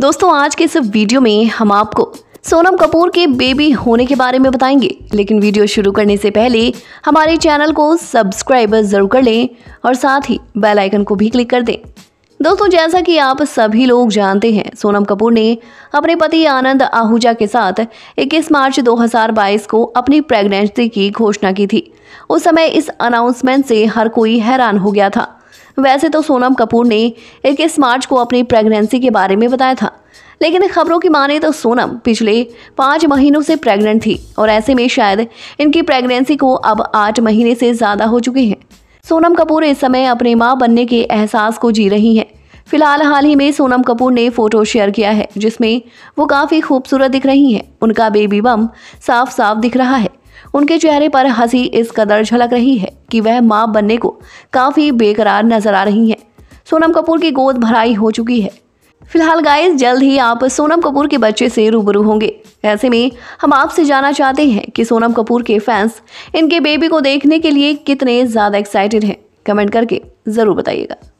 दोस्तों आज के इस वीडियो में हम आपको सोनम कपूर के बेबी होने के बारे में बताएंगे लेकिन वीडियो शुरू करने से पहले हमारे चैनल को सब्सक्राइब जरूर कर लें और साथ ही बेल आइकन को भी क्लिक कर दें दोस्तों जैसा कि आप सभी लोग जानते हैं सोनम कपूर ने अपने पति आनंद आहूजा के साथ 21 मार्च 2022 को अपनी प्रेगनेंसी की घोषणा की थी उस समय इस अनाउंसमेंट से हर कोई हैरान हो गया था वैसे तो सोनम कपूर ने इक्कीस मार्च को अपनी प्रेगनेंसी के बारे में बताया था लेकिन खबरों की माने तो सोनम पिछले पाँच महीनों से प्रेग्नेंट थी और ऐसे में शायद इनकी प्रेगनेंसी को अब आठ महीने से ज़्यादा हो चुके हैं सोनम कपूर इस समय अपने माँ बनने के एहसास को जी रही हैं फिलहाल हाल ही में सोनम कपूर ने फोटो शेयर किया है जिसमें वो काफ़ी खूबसूरत दिख रही हैं उनका बेबी बम साफ साफ दिख रहा है उनके चेहरे पर हंसी इस कदर झलक रही है कि वह माँ बनने को काफ़ी बेकरार नजर आ रही हैं सोनम कपूर की गोद भराई हो चुकी है फिलहाल गाइस जल्द ही आप सोनम कपूर के बच्चे से रूबरू होंगे ऐसे में हम आपसे जानना चाहते हैं कि सोनम कपूर के फैंस इनके बेबी को देखने के लिए कितने ज़्यादा एक्साइटेड हैं कमेंट करके ज़रूर बताइएगा